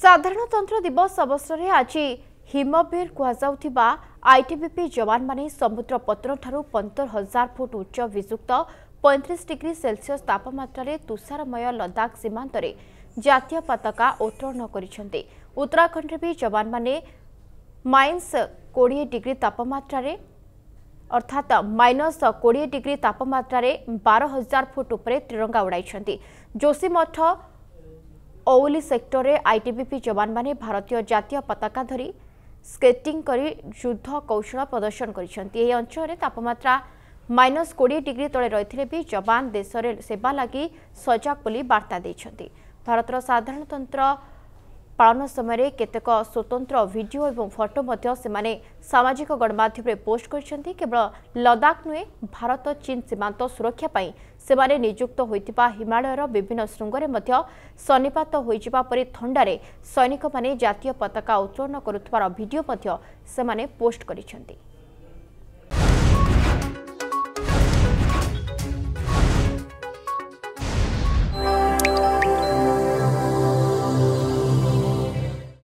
ସାଧାରଣତନ୍ତ୍ର ଦିବସ ଅବସରରେ ଆଜି ହିମବୀର କୁହାଯାଉଥିବା ଆଇଟିବିପି ଯବାନମାନେ ସମୁଦ୍ର ପତନଠାରୁ ପନ୍ଦର ହଜାର ଫୁଟ ଉଚ୍ଚ ବିଯୁକ୍ତ ପଇଁତିରିଶ ଡିଗ୍ରୀ ସେଲସିୟସ୍ ତାପମାତ୍ରାରେ ତୁଷାରମୟ ଲଦାଖ ସୀମାନ୍ତରେ ଜାତୀୟ ପତାକା ଉତ୍ତୋଳନ କରିଛନ୍ତି ଉତ୍ତରାଖଣ୍ଡରେ ବି ଯବାନମାନେ ମାଇନସ୍ କୋଡ଼ିଏ ଡିଗ୍ରୀ ତାପମାତ୍ରାରେ ଅର୍ଥାତ୍ ମାଇନସ୍ କୋଡ଼ିଏ ଡିଗ୍ରୀ ତାପମାତ୍ରାରେ ବାର ହଜାର ଫୁଟ ଉପରେ ତ୍ରିରଙ୍ଗା ଉଡ଼ାଇଛନ୍ତି ଯୋଶୀମଠ ଔଲି ସେକ୍ଟରରେ ଆଇଟିବିପି ଯବାନମାନେ ଭାରତୀୟ ଜାତୀୟ ପତାକା ଧରି ସ୍କେଟିଂ କରି ଯୁଦ୍ଧ କୌଶଳ ପ୍ରଦର୍ଶନ କରିଛନ୍ତି ଏହି ଅଞ୍ଚଳରେ ତାପମାତ୍ରା ମାଇନସ୍ କୋଡ଼ିଏ ଡିଗ୍ରୀ ତଳେ ରହିଥିଲେ ବି ଯବାନ ଦେଶରେ ସେବା ଲାଗି ସଜାଗ ବୋଲି ବାର୍ତ୍ତା ଦେଇଛନ୍ତି ଭାରତର ସାଧାରଣତନ୍ତ୍ର ପାଳନ ସମୟରେ କେତେକ ସ୍ୱତନ୍ତ୍ର ଭିଡ଼ିଓ ଏବଂ ଫଟୋ ମଧ୍ୟ ସେମାନେ ସାମାଜିକ ଗଣମାଧ୍ୟମରେ ପୋଷ୍ଟ କରିଛନ୍ତି କେବଳ ଲଦାଖ ନୁହେଁ ଭାରତ ଚୀନ ସୀମାନ୍ତ ସୁରକ୍ଷା ପାଇଁ ସେମାନେ ନିଯୁକ୍ତ ହୋଇଥିବା ହିମାଳୟର ବିଭିନ୍ନ ଶୃଙ୍ଗରେ ମଧ୍ୟ ସନ୍ନିପାତ ହୋଇଯିବା ପରେ ଥଣ୍ଡାରେ ସୈନିକମାନେ ଜାତୀୟ ପତାକା ଉତ୍ତୋଳନ କରୁଥିବାର ଭିଡ଼ିଓ ମଧ୍ୟ ସେମାନେ ପୋଷ୍ଟ କରିଛନ୍ତି